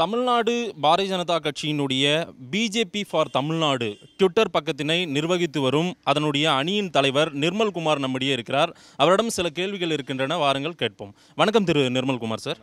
தமிழ்நாடு பாரதிய ஜனதா கட்சியினுடைய BJP for Tamil Nadu Twitter பக்கத்தினை நிர்வகித்து வரும் அதனுடைய அணியின் தலைவர் நிர்மல்குமார் நம்மிடையே இருக்கிறார் அவரிடம் சில கேள்விகள் இருக்கின்றன வாருங்கள் கேட்போம் வணக்கம் திரு Nirmalkumar sir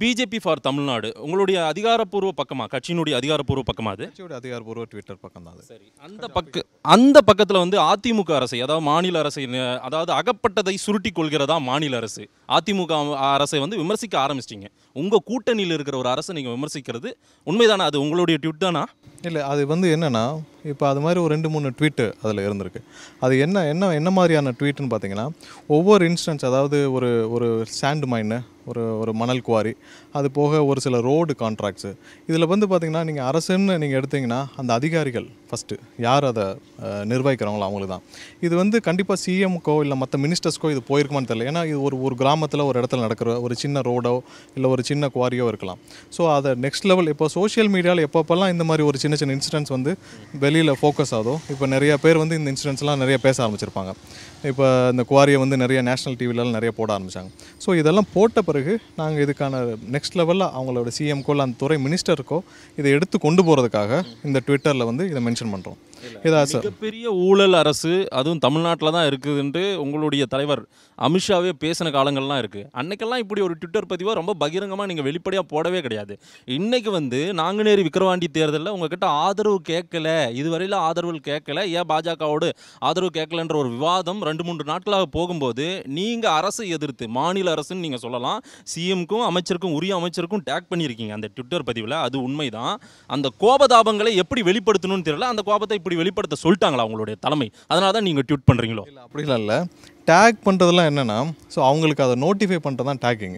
BJP for Tamil Nadu உங்களுடைய அதிகாரப்பூர்வ பக்கமா கட்சியினுடைய அதிகாரப்பூர்வ பக்கமா அது அதிகாரப்பூர்வ ட்விட்டர் பக்கம் தான் சரி அந்த பக்க அந்த பக்கத்தில் வந்து அதிமுக அரசை அதாவது மாநில அரசை அதாவது அகப்பட்டதை சுருட்டி கொள்கிறதா மாநில அரசு அதிமுக அரசை வந்து விமர்சிக்க ஆரம்பிச்சிட்டிங்க உங்கள் கூட்டணியில் இருக்கிற ஒரு அரசை நீங்கள் விமர்சிக்கிறது உண்மைதானே அது உங்களுடைய ட்விட் தானா இல்லை அது வந்து என்னென்னா இப்போ அது மாதிரி ஒரு ரெண்டு மூணு ட்வீட்டு அதில் இருந்திருக்கு அது என்ன என்ன என்ன மாதிரியான ட்வீட்டுன்னு பார்த்தீங்கன்னா ஒவ்வொரு இன்ஸ்டன்ஸ் அதாவது ஒரு ஒரு சாண்ட் மைனு ஒரு ஒரு மணல் குவாரி அது போக ஒரு சில ரோடு கான்ட்ராக்ட்ஸு இதில் வந்து பார்த்திங்கன்னா நீங்கள் அரசுன்னு நீங்கள் எடுத்திங்கன்னா அந்த அதிகாரிகள் ஃபஸ்ட்டு யார் அதை நிர்வகிக்கிறவங்களோ அவங்களுக்கு தான் இது வந்து கண்டிப்பாக சிஎம்க்கோ இல்லை மற்ற மினிஸ்டர்ஸ்க்கோ இது போயிருக்குமான்னு தெரியல ஏன்னா இது ஒரு ஒரு கிராமத்தில் ஒரு இடத்துல நடக்கிற ஒரு சின்ன ரோடோ இல்லை ஒரு சின்ன குவாரியோ இருக்கலாம் ஸோ அதை நெக்ஸ்ட் லெவல் இப்போ சோஷியல் மீடியாவில் எப்பப்போல்லாம் இந்த மாதிரி ஒரு சின்ன சின்ன இன்சிடென்ட்ஸ் வந்து வெளியில் ஃபோக்கஸ் ஆகும் இப்போ நிறையா பேர் வந்து இந்த இன்சிடென்ட்ஸ்லாம் நிறைய பேச ஆரம்பிச்சிருப்பாங்க இப்போ இந்த குவாரியை வந்து நிறைய நேஷனல் டிவிலலாம் நிறைய போட ஆரம்பித்தாங்க ஸோ இதெல்லாம் போட்ட பிறகு நாங்கள் இதுக்கான நெக்ஸ்ட் லெவலில் அவங்களோட சிஎம்கோ இல்லை அந்த துறை மினிஸ்டருக்கோ இதை எடுத்து கொண்டு போகிறதுக்காக இந்த ட்விட்டரில் வந்து இதை மென்ஷன் பண்ணுறோம் மிகப்பெரிய ஊழல் அரசு அதுவும் தமிழ்நாட்டில் தான் இருக்குதுன்ட்டு உங்களுடைய தலைவர் அமித்ஷாவே பேசின காலங்கள்லாம் இருக்குது அன்னைக்கெல்லாம் இப்படி ஒரு ட்விட்டர் பதிவாக ரொம்ப பகிரங்கமாக நீங்கள் வெளிப்படையாக போடவே கிடையாது இன்னைக்கு வந்து நாங்குநேரி விக்ரவாண்டி தேர்தலில் உங்ககிட்ட ஆதரவு கேட்கல இதுவரையில் ஆதரவு கேட்கல ஏன் பாஜகவோடு ஆதரவு கேட்கலன்ற ஒரு விவாதம் ரெண்டு மூன்று நாட்களாக போகும்போது நீங்கள் அரசை எதிர்த்து மாநில அரசுன்னு நீங்கள் சொல்லலாம் சிஎம்க்கும் அமைச்சருக்கும் உரிய அமைச்சருக்கும் டேக் பண்ணியிருக்கீங்க அந்த ட்விட்டர் பதிவில் அது உண்மைதான் அந்த கோபதாபங்களை எப்படி வெளிப்படுத்தணும்னு தெரியல அந்த கோபத்தை இப்படி அப்படி வெளிப்படுத்த சொல்லிட்டாங்களா அவங்களுடைய தலைமை அதனால தான் நீங்கள் ட்வீட் பண்ணுறீங்களோ இல்லை அப்படிலாம் இல்லை டேக் பண்ணுறதுலாம் என்னென்னா ஸோ அவங்களுக்கு அதை நோட்டிஃபை பண்ணுறது தான் டேக்கிங்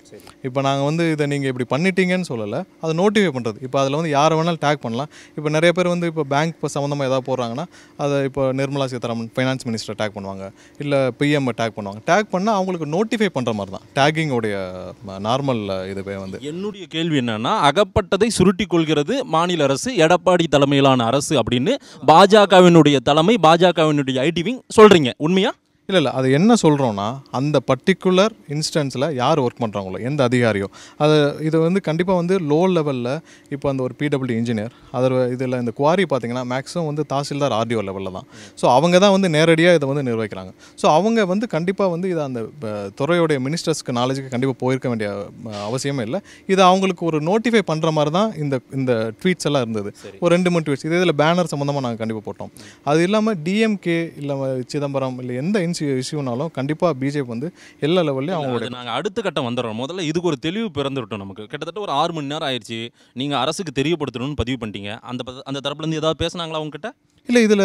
இப்போ நாங்கள் வந்து இதை நீங்கள் இப்படி பண்ணிட்டீங்கன்னு சொல்லலை அதை நோட்டிஃபை பண்ணுறது இப்போ அதில் வந்து யாரை வேணாலும் டேக் பண்ணலாம் இப்போ நிறைய பேர் வந்து இப்போ பேங்க் இப்போ சம்மந்தமாக எதாவது போடுறாங்கன்னா அதை இப்போ Nirmala Sitharaman finance minister tag பண்ணுவாங்க இல்லை பிஎம் டேக் பண்ணுவாங்க டேக் பண்ணால் அவங்களுக்கு நோட்டிஃபை பண்ணுற மாதிரி தான் டேக்கிங்கோடைய நார்மல் இது வந்து என்னுடைய கேள்வி என்னென்னா அகப்பட்டதை சுருட்டி கொள்கிறது மாநில அரசு எடப்பாடி தலைமையிலான அரசு அப்படின்னு பாஜகவினுடைய தலைமை பாஜகவினுடைய ஐடிவிங் சொல்கிறீங்க உண்மையா இல்லை இல்லை அது என்ன சொல்கிறோன்னா அந்த பர்டிகுலர் இன்ஸ்டன்ஸில் யார் ஒர்க் பண்ணுறாங்களோ எந்த அதிகாரியோ அது இது வந்து கண்டிப்பாக வந்து லோ லெவலில் இப்போ அந்த ஒரு பிடபிள்யூ இன்ஜினியர் அதில் இதில் இந்த குவாரி பார்த்திங்கன்னா மேக்ஸிமம் வந்து தாசில்தார் ஆர்டிஓ லெவலில் தான் ஸோ அவங்க தான் வந்து நேரடியாக இதை வந்து நிர்வகிக்கிறாங்க ஸோ அவங்க வந்து கண்டிப்பாக வந்து இதை அந்த துறையுடைய மினிஸ்டர்ஸ்க்கு நாலேஜுக்கு கண்டிப்பாக போயிருக்க வேண்டிய அவசியமே இல்லை இது அவங்களுக்கு ஒரு நோட்டிஃபை பண்ணுற மாதிரி தான் இந்த இந்த ட்வீட்ஸ் எல்லாம் இருந்தது ஒரு ரெண்டு மூணு ட்வீட்ஸ் இதே இதில் பேனர் சம்மந்தமாக நாங்கள் கண்டிப்பாக போட்டோம் அது இல்லாமல் டிஎம்கே இல்லை சிதம்பரம் இல்லை எந்த ஏஜென்சி இஷ்யூனாலும் கண்டிப்பாக பிஜேபி வந்து எல்லா லெவல்லையும் அவங்களோட நாங்கள் அடுத்த கட்டம் வந்துடுறோம் முதல்ல இதுக்கு ஒரு தெளிவு பிறந்துவிட்டோம் நமக்கு கிட்டத்தட்ட ஒரு ஆறு மணி நேரம் ஆயிடுச்சு நீங்கள் அரசுக்கு தெரியப்படுத்தணும்னு பதிவு பண்ணிட்டீங்க அந்த அந்த தரப்புலேருந்து ஏதாவது பேசுனாங்களா அவங்ககிட்ட இல்லை இதில்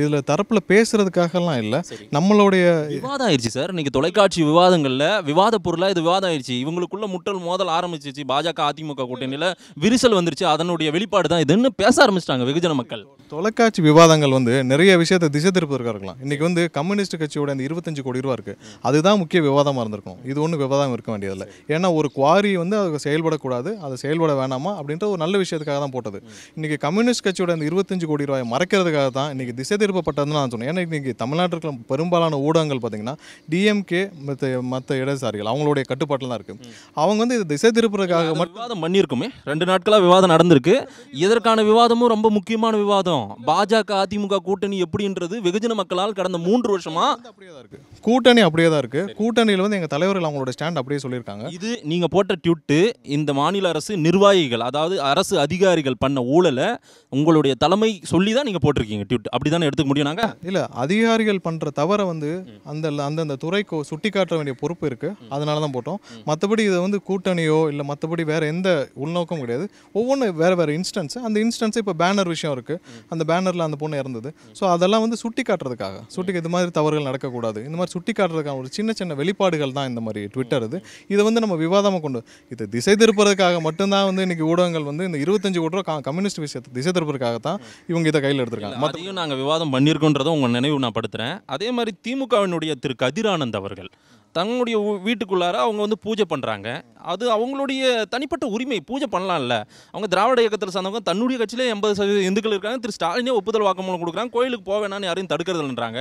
இதில் தரப்பில் பேசுகிறதுக்காகலாம் இல்லை நம்மளுடைய விவாதம் ஆயிடுச்சு சார் இன்றைக்கி தொலைக்காட்சி விவாதங்களில் விவாத பொருளாக இது விவாதம் ஆயிடுச்சு இவங்களுக்குள்ள முட்டல் மோதல் ஆரம்பிச்சிச்சு பாஜக அதிமுக கூட்டணியில் விரிசல் வந்துருச்சு அதனுடைய வெளிப்பாடு தான் இதுன்னு பேச ஆரம்பிச்சிட்டாங்க வெகுஜன மக்கள் தொலைக்காட்சி விவாதங்கள் வந்து நிறைய விஷயத்த திசை திருப்பதற்காக இருக்கலாம் இன்றைக்கி வந்து கம்யூனிஸ்ட் கட்சியோட அந்த இருபத்தஞ்சு கோடி ரூபா இருக்குது அதுதான் முக்கிய விவாதமாக இருந்திருக்கும் இது ஒன்றும் விவாதம் இருக்க வேண்டியதில்லை ஏன்னா ஒரு குவாரி வந்து அது செயல்படக்கூடாது அதை செயல்பட வேணாமா அப்படின்ற ஒரு நல்ல விஷயத்துக்காக தான் போட்டது இன்றைக்கி கம்யூனிஸ்ட் கட்சியோட அந்த இருபத்தஞ்சு கோடி ரூபாயை மறைக்கிறதுக்காக தான் இன்றைக்கி திசை திருப்பப்பட்டதுன்னு நான் சொன்னேன் ஏன்னா இன்றைக்கி தமிழ்நாட்டில் பெரும்பாலான ஊடகங்கள் பார்த்திங்கன்னா டிஎம்கே மற்ற மற்ற இடதுசாரிகள் அவங்களுடைய கட்டுப்பாட்டில் தான் இருக்குது அவங்க வந்து இது திசை திருப்புறதுக்காக மட்டும் விவாதம் பண்ணியிருக்குமே ரெண்டு நாட்களாக விவாதம் நடந்திருக்கு இதற்கான விவாதமும் ரொம்ப முக்கியமான விவாதம் பாஜக அதிமுக கூட்டணி எப்படின்றது வெகுஜன மக்களால் கடந்த மூன்று வருஷமாக அப்படியே தான் இருக்குது கூட்டணி அப்படியே தான் இருக்குது கூட்டணியில் வந்து எங்கள் தலைவர்கள் அவங்களோட ஸ்டாண்ட் அப்படியே சொல்லியிருக்காங்க இது நீங்கள் போட்ட ட்யூட்டு இந்த மாநில அரசு நிர்வாகிகள் அதாவது அரசு அதிகாரிகள் பண்ண ஊழலை உங்களுடைய தலைமை சொல்லி தான் நீங்கள் போட்டிருக்கீங்க இருக்கீங்க ட்யூட் அப்படி தானே எடுத்துக்க முடியும் நாங்கள் இல்லை அதிகாரிகள் பண்ணுற தவறை வந்து அந்த அந்தந்த துறைக்கு சுட்டி காட்ட வேண்டிய பொறுப்பு இருக்குது அதனால தான் போட்டோம் மற்றபடி இதை வந்து கூட்டணியோ இல்லை மற்றபடி வேறு எந்த உள்நோக்கம் கிடையாது ஒவ்வொன்றும் வேறு வேறு இன்ஸ்டன்ஸ் அந்த இன்ஸ்டன்ஸ் இப்போ பேனர் விஷயம் இருக்குது அந்த பேனரில் அந்த பொண்ணு இறந்தது ஸோ அதெல்லாம் வந்து சுட்டி காட்டுறதுக்காக சுட்டி இது மாதிரி தவறுகள் நடக்கக்கூடாது இந்த மாதிரி சுட்டி காட்டுறதுக்கான ஒரு சின்ன சின்ன வெளிப்பாடுகள் தான் இந்த மாதிரி ட்விட்டர் இது இதை வந்து நம்ம விவாதமாக கொண்டு இது திசை திருப்பதற்காக மட்டும்தான் வந்து இன்னைக்கு ஊடகங்கள் வந்து இந்த இருபத்தஞ்சு கோடி ரூபா கம்யூனிஸ்ட் விஷயத்தை திசை திருப்பதற்காக தான் இவங்க இதை கையில் எடுத்திருக்காங்க அதையும் நாங்கள் விவாதம் பண்ணியிருக்கோன்றதை உங்கள் நினைவு நான் படுத்துகிறேன் அதே மாதிரி திமுகவினுடைய திரு கதிரானந்த் அவர்கள் தங்களுடைய வீட்டுக்குள்ளார அவங்க வந்து பூஜை பண்ணுறாங்க அது அவங்களுடைய தனிப்பட்ட உரிமை பூஜை பண்ணலாம்ல அவங்க திராவிட இயக்கத்தில் சார்ந்தவங்க தன்னுடைய கட்சியிலே எண்பது சதவீதம் இந்துக்கள் இருக்காங்க திரு ஸ்டாலினே ஒப்புதல் வாக்குமூலம் கொடுக்குறாங்க கோயிலுக்கு போக யாரையும் தடுக்கிறதுன்றாங்க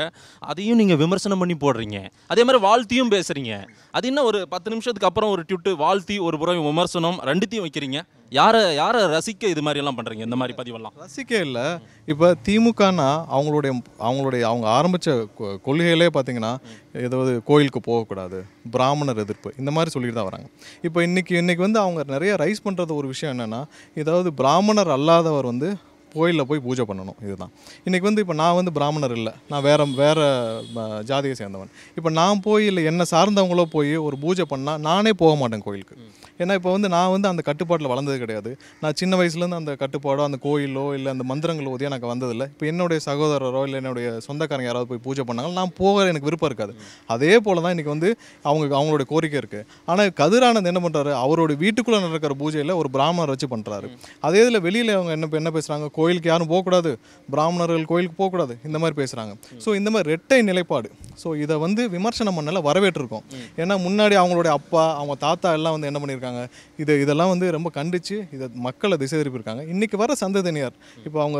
அதையும் நீங்கள் விமர்சனம் பண்ணி போடுறீங்க அதே மாதிரி வாழ்த்தியும் பேசுகிறீங்க அது என்ன ஒரு பத்து நிமிஷத்துக்கு அப்புறம் ஒரு ட்யூட்டு வாழ்த்தி ஒரு புறம் விமர்சனம் ரெண்டுத்தையும் வைக்கிறீங்க யாரை யாரை ரசிக்க இது மாதிரி எல்லாம் பண்ணுறீங்க இந்த மாதிரி பதிவெல்லாம் ரசிக்க இல்லை இப்போ திமுகனா அவங்களுடைய அவங்களுடைய அவங்க ஆரம்பித்த கொள்கையிலே பார்த்தீங்கன்னா ஏதாவது கோயிலுக்கு போகக்கூடாது பண்ணக்கூடாது பிராமணர் எதிர்ப்பு இந்த மாதிரி சொல்லிட்டு தான் வராங்க இப்போ இன்றைக்கி இன்றைக்கி வந்து அவங்க நிறைய ரைஸ் பண்ணுறது ஒரு விஷயம் என்னென்னா ஏதாவது பிராமணர் அல்லாதவர் வந்து கோயிலில் போய் பூஜை பண்ணணும் இதுதான் இன்றைக்கி வந்து இப்போ நான் வந்து பிராமணர் இல்லை நான் வேறு வேறு ஜாதியை சேர்ந்தவன் இப்போ நான் போய் இல்லை என்னை சார்ந்தவங்களோ போய் ஒரு பூஜை பண்ணால் நானே போக மாட்டேன் கோயிலுக்கு ஏன்னா இப்போ வந்து நான் வந்து அந்த கட்டுப்பாட்டில் வளர்ந்தது கிடையாது நான் சின்ன வயசுலேருந்து அந்த கட்டுப்பாடோ அந்த கோயிலோ இல்லை அந்த மந்திரங்கள் உதவியாக எனக்கு வந்ததில்லை இப்போ என்னுடைய சகோதரரோ இல்லை என்னுடைய சொந்தக்காரங்க யாராவது போய் பூஜை பண்ணாங்களோ நான் போக எனக்கு விருப்பம் இருக்காது அதே போல் தான் இன்றைக்கி வந்து அவங்க அவங்களோட கோரிக்கை இருக்குது ஆனால் கதிரானந்த் என்ன பண்ணுறாரு அவரோட வீட்டுக்குள்ளே நடக்கிற பூஜையில் ஒரு பிராமணர் வச்சு பண்ணுறாரு அதே இதில் வெளியில் அவங்க என்ன என்ன பேசுகிறாங்க கோயிலுக்கு யாரும் போகக்கூடாது பிராமணர்கள் கோயிலுக்கு போகக்கூடாது இந்த மாதிரி பேசுகிறாங்க ஸோ இந்த மாதிரி ரெட்டை நிலைப்பாடு ஸோ இதை வந்து விமர்சனம் பண்ணல வரவேற்றிருக்கோம் ஏன்னா முன்னாடி அவங்களுடைய அப்பா அவங்க தாத்தா எல்லாம் வந்து என்ன பண்ணியிருக்காங்க இது இதெல்லாம் வந்து ரொம்ப கண்டித்து இதை மக்களை திசை திருப்பியிருக்காங்க இன்றைக்கி வர சந்ததியார் இப்போ அவங்க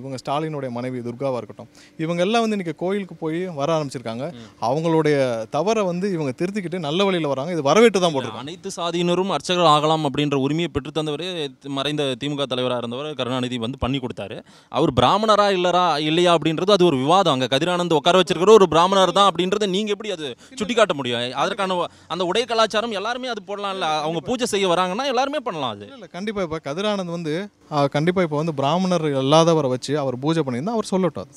இவங்க ஸ்டாலினுடைய மனைவி துர்காவாக இருக்கட்டும் இவங்க எல்லாம் வந்து இன்றைக்கி கோயிலுக்கு போய் வர ஆரம்பிச்சிருக்காங்க அவங்களுடைய தவறை வந்து இவங்க திருத்திக்கிட்டு நல்ல வழியில் வராங்க இது வரவேற்று தான் போடுறோம் அனைத்து சாதியினரும் அர்ச்சகர் ஆகலாம் அப்படின்ற உரிமையை பெற்று மறைந்த திமுக தலைவராக இருந்தவர் கருணாநிதி வந்து பண்ணி கொடுத்தாரு அவர் பிராமணரா இல்லரா இல்லையா அப்படின்றது அது ஒரு விவாதம் அங்கே கதிரானந்த் உட்கார வச்சிருக்கிற ஒரு பிராமணர் தான் அப்படின்றத நீங்கள் எப்படி அது சுட்டி காட்ட முடியும் அதற்கான அந்த உடை கலாச்சாரம் எல்லாருமே அது போடலாம் இல்லை அவங்க பூஜை செய்ய வராங்கன்னா எல்லாருமே பண்ணலாம் அது இல்லை கண்டிப்பாக இப்போ கதிரானந்த் வந்து கண்டிப்பாக இப்போ வந்து பிராமணர் இல்லாதவரை வச்சு அவர் பூஜை பண்ணியிருந்தா அவர் சொல்லட்டும்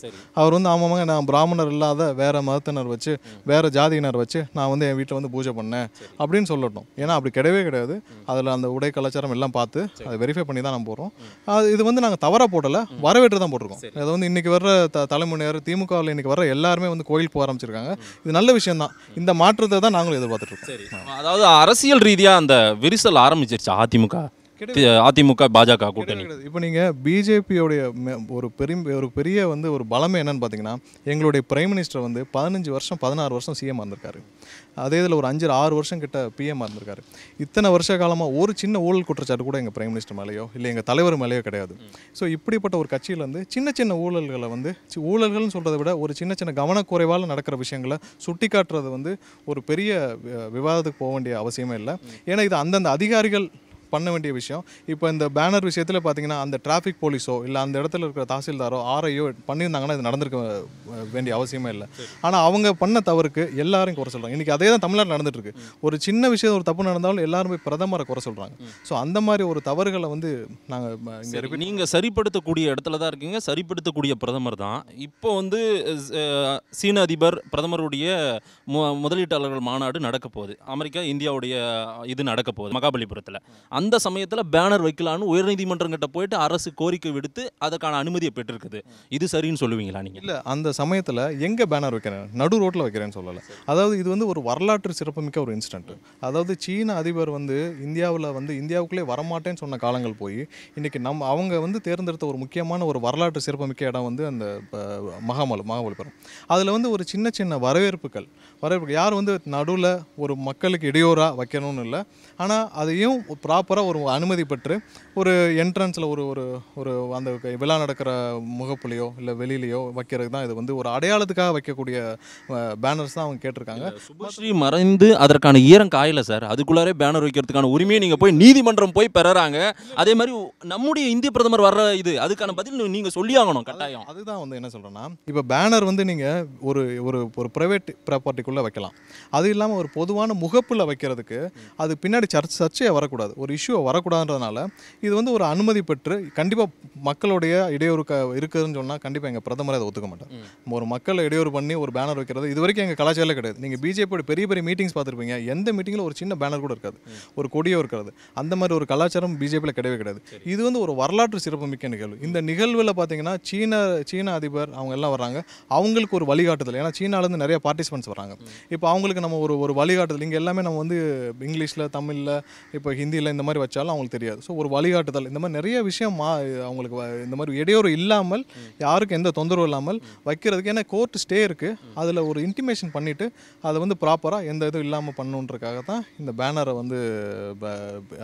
அவர் வந்து ஆமாங்க நான் பிராமணர் இல்லாத வேற மதத்தினர் வச்சு வேற ஜாதியினர் வச்சு நான் வந்து என் வீட்டில் வந்து பூஜை பண்ணேன் அப்படின்னு சொல்லட்டும் ஏன்னா அப்படி கிடையவே கிடையாது அதில் அந்த உடை கலாச்சாரம் எல்லாம் பார்த்து அதை வெரிஃபை பண்ணி தான் நம்ம போகிறோம் அது இது வந்து நாங்கள் தவறு தவறாக போடல வரவேற்று தான் போட்டிருக்கோம் அதை வந்து இன்றைக்கி வர்ற த தலைமுறையினர் திமுகவில் இன்றைக்கி வர எல்லாருமே வந்து கோயில் போக ஆரம்பிச்சிருக்காங்க இது நல்ல விஷயம் தான் இந்த மாற்றத்தை தான் நாங்களும் இருக்கோம் அதாவது அரசியல் ரீதியாக அந்த விரிசல் ஆரம்பிச்சிருச்சு அதிமுக அதிமுக பாஜக கூட்டணி இப்போ நீங்கள் பிஜேபியோடைய ஒரு பெரிய ஒரு பெரிய வந்து ஒரு பலமே என்னன்னு பார்த்தீங்கன்னா எங்களுடைய பிரைம் மினிஸ்டர் வந்து பதினஞ்சு வருஷம் பதினாறு வருஷம் சிஎம் இருந்திருக்காரு அதே இதில் ஒரு அஞ்சு ஆறு வருஷம் கிட்ட பிஎம் இருந்திருக்காரு இத்தனை வருஷ காலமாக ஒரு சின்ன ஊழல் குற்றச்சாட்டு கூட எங்கள் பிரைம் மினிஸ்டர் மேலேயோ இல்லை எங்கள் தலைவர் மேலேயோ கிடையாது ஸோ இப்படிப்பட்ட ஒரு கட்சியில் வந்து சின்ன சின்ன ஊழல்களை வந்து ஊழல்கள்னு சொல்கிறத விட ஒரு சின்ன சின்ன கவனக்குறைவால் நடக்கிற விஷயங்களை சுட்டி காட்டுறது வந்து ஒரு பெரிய விவாதத்துக்கு போக வேண்டிய அவசியமே இல்லை ஏன்னா இது அந்தந்த அதிகாரிகள் பண்ண வேண்டிய விஷயம் இப்போ இந்த பேனர் விஷயத்தில் பார்த்தீங்கன்னா அந்த டிராஃபிக் போலீஸோ இல்லை அந்த இடத்துல இருக்கிற தாசில்தாரோ ஆரையோ பண்ணியிருந்தாங்கன்னா இது நடந்திருக்க வேண்டிய அவசியமே இல்லை ஆனால் அவங்க பண்ண தவறுக்கு எல்லாரும் குறை சொல்கிறாங்க இன்றைக்கி அதே தான் தமிழ்நாட்டில் நடந்துட்டுருக்கு ஒரு சின்ன விஷயம் ஒரு தப்பு நடந்தாலும் எல்லாரும் போய் பிரதமரை குறை சொல்கிறாங்க ஸோ அந்த மாதிரி ஒரு தவறுகளை வந்து நாங்கள் நீங்கள் சரிப்படுத்தக்கூடிய இடத்துல தான் இருக்கீங்க சரிப்படுத்தக்கூடிய பிரதமர் தான் இப்போ வந்து சீன அதிபர் பிரதமருடைய முதலீட்டாளர்கள் மாநாடு நடக்க போகுது அமெரிக்கா இந்தியாவுடைய இது நடக்க போகுது மகாபலிபுரத்தில் அந்த அந்த சமயத்தில் பேனர் வைக்கலான்னு உயர்நீதிமன்றங்கிட்ட போயிட்டு அரசு கோரிக்கை விடுத்து அதற்கான அனுமதியை பெற்றிருக்குது இது சரின்னு சொல்லுவீங்களா நீங்கள் இல்லை அந்த சமயத்தில் எங்கே பேனர் வைக்கிறேன் நடு ரோட்டில் வைக்கிறேன்னு சொல்லலை அதாவது இது வந்து ஒரு வரலாற்று சிறப்புமிக்க ஒரு இன்சிடென்ட் அதாவது சீன அதிபர் வந்து இந்தியாவில் வந்து இந்தியாவுக்குள்ளே வரமாட்டேன்னு சொன்ன காலங்கள் போய் இன்றைக்கி நம்ம அவங்க வந்து தேர்ந்தெடுத்த ஒரு முக்கியமான ஒரு வரலாற்று சிறப்புமிக்க இடம் வந்து அந்த மகாமலு மகாபலிபுரம் அதில் வந்து ஒரு சின்ன சின்ன வரவேற்புகள் வரவேற்புகள் யார் வந்து நடுவில் ஒரு மக்களுக்கு இடையூறாக வைக்கணும்னு இல்லை ஆனால் அதையும் ப்ராப் ப்ராப்பராக ஒரு அனுமதி பெற்று ஒரு என்ட்ரன்ஸில் ஒரு ஒரு ஒரு அந்த விழா நடக்கிற முகப்புலையோ இல்லை வெளியிலையோ வைக்கிறது தான் இது வந்து ஒரு அடையாளத்துக்காக வைக்கக்கூடிய பேனர்ஸ் தான் அவங்க கேட்டிருக்காங்க சுபஸ்ரீ மறைந்து அதற்கான ஈரம் காயல சார் அதுக்குள்ளாரே பேனர் வைக்கிறதுக்கான உரிமையை நீங்கள் போய் நீதிமன்றம் போய் பெறறாங்க அதே மாதிரி நம்முடைய இந்திய பிரதமர் வர்ற இது அதுக்கான பதில் நீங்கள் சொல்லி ஆகணும் கட்டாயம் அதுதான் வந்து என்ன சொல்கிறேன்னா இப்போ பேனர் வந்து நீங்கள் ஒரு ஒரு ஒரு ப்ரைவேட் ப்ராப்பர்ட்டிக்குள்ளே வைக்கலாம் அது இல்லாமல் ஒரு பொதுவான முகப்பில் வைக்கிறதுக்கு அது பின்னாடி சர்ச் சர்ச்சையாக வரக்கூடாது ஒரு இஷ்யூ வரக்கூடாதுன்றதுனால இது வந்து ஒரு அனுமதி பெற்று கண்டிப்பாக மக்களுடைய இடையூறு க இருக்குதுன்னு சொன்னால் கண்டிப்பாக எங்கள் பிரதமரை அதை ஒத்துக்க மாட்டேன் ஒரு மக்களை இடையூறு பண்ணி ஒரு பேனர் வைக்கிறது இது வரைக்கும் எங்கள் கலாச்சாரம் கிடையாது நீங்கள் பிஜேபியோட பெரிய பெரிய மீட்டிங்ஸ் பார்த்துருப்பீங்க எந்த மீட்டிங்கில் ஒரு சின்ன பேனர் கூட இருக்காது ஒரு கொடியோ இருக்காது அந்த மாதிரி ஒரு கலாச்சாரம் பிஜேபியில் கிடையவே கிடையாது இது வந்து ஒரு வரலாற்று சிறப்புமிக்க நிகழ்வு இந்த நிகழ்வில் பார்த்தீங்கன்னா சீன சீன அதிபர் அவங்க எல்லாம் வர்றாங்க அவங்களுக்கு ஒரு வழிகாட்டுதல் ஏன்னா சீனாலேருந்து நிறைய பார்ட்டிசிபென்ட்ஸ் வராங்க இப்போ அவங்களுக்கு நம்ம ஒரு ஒரு வழிகாட்டுதல் இங்கே எல்லாமே நம்ம வந்து இங்கிலீஷில் தமிழில் இப்போ ஹிந்தியில் இந்த இந்த மாதிரி வச்சாலும் அவங்களுக்கு தெரியாது ஸோ ஒரு வழிகாட்டுதல் இந்த மாதிரி நிறைய விஷயம் அவங்களுக்கு இந்த மாதிரி இடையூறு இல்லாமல் யாருக்கும் எந்த தொந்தரவு இல்லாமல் வைக்கிறதுக்கு ஏன்னா கோர்ட் ஸ்டே இருக்குது அதில் ஒரு இன்டிமேஷன் பண்ணிவிட்டு அதை வந்து ப்ராப்பராக எந்த இதுவும் இல்லாமல் பண்ணுன்றக்காக தான் இந்த பேனரை வந்து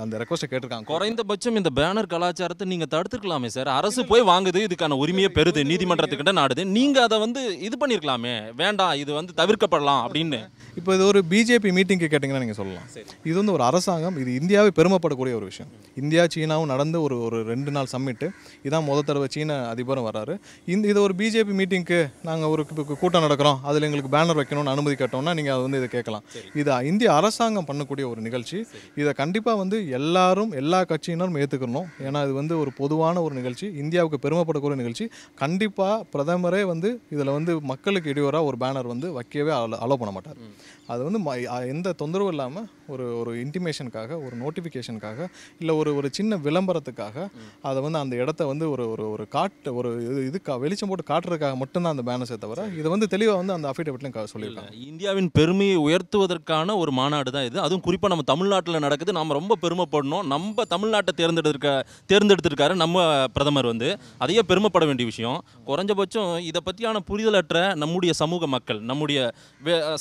அந்த ரெக்வஸ்ட்டை கேட்டிருக்காங்க குறைந்தபட்சம் இந்த பேனர் கலாச்சாரத்தை நீங்கள் தடுத்துருக்கலாமே சார் அரசு போய் வாங்குது இதுக்கான உரிமையை பெறுது நீதிமன்றத்துக்கிட்ட நாடுது நீங்கள் அதை வந்து இது பண்ணியிருக்கலாமே வேண்டாம் இது வந்து தவிர்க்கப்படலாம் அப்படின்னு இப்போ இது ஒரு பிஜேபி மீட்டிங்க்கு கேட்டிங்கன்னா நீங்கள் சொல்லலாம் இது வந்து ஒரு அரசாங்கம் இது இந்தியாவை பெருமைப்பட வருத்தப்படக்கூடிய ஒரு விஷயம் இந்தியா சீனாவும் நடந்து ஒரு ஒரு ரெண்டு நாள் சம்மிட்டு இதான் முத தடவை சீன அதிபரும் வர்றாரு இந்த இதை ஒரு பிஜேபி மீட்டிங்க்கு நாங்கள் ஒரு கூட்டம் நடக்கிறோம் அதில் எங்களுக்கு பேனர் வைக்கணும்னு அனுமதி கேட்டோம்னா நீங்கள் அதை வந்து இதை கேட்கலாம் இது இந்திய அரசாங்கம் பண்ணக்கூடிய ஒரு நிகழ்ச்சி இதை கண்டிப்பாக வந்து எல்லாரும் எல்லா கட்சியினரும் ஏற்றுக்கணும் ஏன்னா இது வந்து ஒரு பொதுவான ஒரு நிகழ்ச்சி இந்தியாவுக்கு பெருமைப்படக்கூடிய நிகழ்ச்சி கண்டிப்பாக பிரதமரே வந்து இதில் வந்து மக்களுக்கு இடையூறாக ஒரு பேனர் வந்து வைக்கவே அலோ பண்ண மாட்டார் அது வந்து எந்த தொந்தரவும் இல்லாமல் ஒரு ஒரு இன்டிமேஷனுக்காக ஒரு நோட்டிஃபிகேஷன் ப்ரமோஷனுக்காக இல்லை ஒரு ஒரு சின்ன விளம்பரத்துக்காக அதை வந்து அந்த இடத்த வந்து ஒரு ஒரு ஒரு காட்டு ஒரு இது இது வெளிச்சம் போட்டு காட்டுறதுக்காக மட்டும்தான் அந்த பேனர்ஸை தவிர இதை வந்து தெளிவாக வந்து அந்த அஃபிடேவிட்லையும் சொல்லியிருக்காங்க இந்தியாவின் பெருமையை உயர்த்துவதற்கான ஒரு மாநாடு தான் இது அதுவும் குறிப்பாக நம்ம தமிழ்நாட்டில் நடக்குது நாம் ரொம்ப பெருமைப்படணும் நம்ம தமிழ்நாட்டை தேர்ந்தெடுத்திருக்க தேர்ந்தெடுத்திருக்காரு நம்ம பிரதமர் வந்து அதையே பெருமைப்பட வேண்டிய விஷயம் குறைஞ்சபட்சம் இதை பற்றியான புரிதலற்ற நம்முடைய சமூக மக்கள் நம்முடைய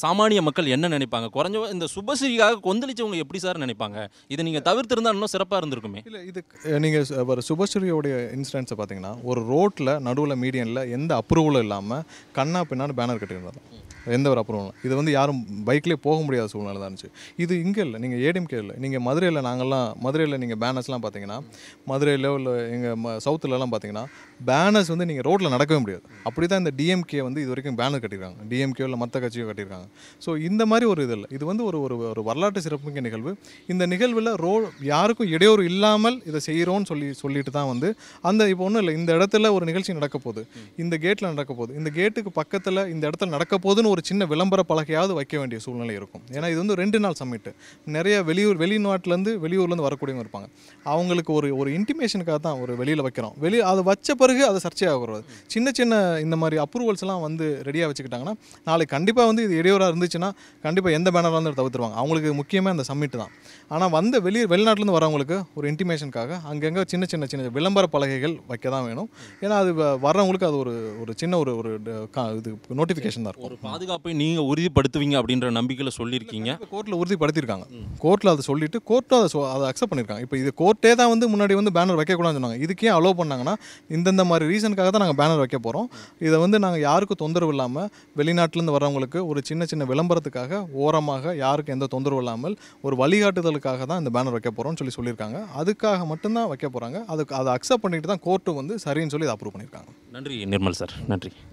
சாமானிய மக்கள் என்ன நினைப்பாங்க குறைஞ்ச இந்த சுபஸ்ரீக்காக கொந்தளிச்சவங்க எப்படி சார் நினைப்பாங்க இதை நீங்கள் தவிர்த்து தவிர்த்திருந்தா இன்னும் சிறப்பாக இருந்திருக்குமே இல்லை இது நீங்கள் ஒரு சுபஸ்ரீயோடைய இன்சிடென்ட்ஸை பார்த்தீங்கன்னா ஒரு ரோட்டில் நடுவில் மீடியனில் எந்த அப்ரூவலும் இல்லாமல் கண்ணா பின்னான்னு பேனர் கட்டியிருந்தாங்க எந்த ஒரு அப்ரூவலும் இது வந்து யாரும் பைக்லேயே போக முடியாத சூழ்நிலை தான் இருந்துச்சு இது இங்கே இல்லை நீங்கள் ஏடிஎம்கே இல்லை நீங்கள் மதுரையில் நாங்கள்லாம் மதுரையில் நீங்கள் பேனர்ஸ்லாம் பார்த்தீங்கன்னா மதுரையில் இல்லை எங்கள் ம சவுத்துலலாம் பார்த்தீங்கன்னா பேனர்ஸ் வந்து நீங்கள் ரோட்டில் நடக்கவே முடியாது அப்படி தான் இந்த டிஎம்கே வந்து இது வரைக்கும் பேனர் கட்டியிருக்காங்க டிஎம்கே இல்லை மற்ற கட்சியோ கட்டியிருக்காங்க ஸோ இந்த மாதிரி ஒரு இது இல்லை இது வந்து ஒரு ஒரு ஒரு வரலாற்று சிறப்புமிக்க நிகழ்வு இந்த நிகழ்வில் ரோ யாருக்கும் இடையூறு இல்லாமல் இதை செய்கிறோன்னு சொல்லி சொல்லிட்டு தான் வந்து அந்த இப்போ ஒன்றும் இல்லை இந்த இடத்துல ஒரு நிகழ்ச்சி நடக்க போகுது இந்த கேட்டில் நடக்க போகுது இந்த கேட்டுக்கு பக்கத்தில் இந்த இடத்துல நடக்க போகுதுன்னு ஒரு சின்ன விளம்பர பலகையாவது வைக்க வேண்டிய சூழ்நிலை இருக்கும் ஏன்னா இது வந்து ரெண்டு நாள் சம்மிட்டு நிறைய வெளியூர் வெளிநாட்டிலேருந்து வெளியூர்லேருந்து வரக்கூடியவங்க இருப்பாங்க அவங்களுக்கு ஒரு ஒரு இன்டிமேஷனுக்காக தான் ஒரு வெளியில் வைக்கிறோம் வெளியே அதை வச்ச பிறகு அதை சர்ச்சையாகிறது சின்ன சின்ன இந்த மாதிரி அப்ரூவல்ஸ்லாம் வந்து ரெடியாக வச்சுக்கிட்டாங்கன்னா நாளைக்கு கண்டிப்பாக வந்து இது இடையூறாக இருந்துச்சுன்னா கண்டிப்பாக எந்த பேனராக இருந்து தவிர்த்துருவாங்க அவங்களுக்கு முக்கியமாக அந்த சம்மிட்டு தான் ஆனால் வந்த வெளியே வெளிநாட்டு வெளிநாட்டிலேருந்து வரவங்களுக்கு ஒரு இன்டிமேஷனுக்காக அங்கங்கே சின்ன சின்ன சின்ன விளம்பர பலகைகள் வைக்க தான் வேணும் ஏன்னா அது வர்றவங்களுக்கு அது ஒரு ஒரு சின்ன ஒரு ஒரு இது நோட்டிஃபிகேஷன் தான் இருக்கும் ஒரு பாதுகாப்பை நீங்கள் உறுதிப்படுத்துவீங்க அப்படின்ற நம்பிக்கையில் சொல்லியிருக்கீங்க கோர்ட்டில் உறுதிப்படுத்தியிருக்காங்க கோர்ட்டில் அதை சொல்லிவிட்டு கோர்ட்டும் அதை அதை அக்செப்ட் பண்ணியிருக்காங்க இப்போ இது கோர்ட்டே தான் வந்து முன்னாடி வந்து பேனர் வைக்கக்கூடாதுன்னு சொன்னாங்க இதுக்கே அலோவ் பண்ணாங்கன்னா இந்தந்த மாதிரி ரீசனுக்காக தான் நாங்கள் பேனர் வைக்க போகிறோம் இதை வந்து நாங்கள் யாருக்கும் தொந்தரவு இல்லாமல் வெளிநாட்டிலேருந்து வரவங்களுக்கு ஒரு சின்ன சின்ன விளம்பரத்துக்காக ஓரமாக யாருக்கும் எந்த தொந்தரவு இல்லாமல் ஒரு வழிகாட்டுதலுக்காக தான் இந்த பேனர் வைக்க வைக்க போகிறோம்னு சொல்லி சொல்லியிருக்காங்க அதுக்காக மட்டும்தான் வைக்க போகிறாங்க அதுக்கு அதை அக்செப்ட் பண்ணிட்டு தான் கோர்ட்டு வந்து சரின்னு சொல்லி அதை அப்ரூவ் பண்ணியிருக்காங்க நன்றி நிர்மல் சார் நன்றி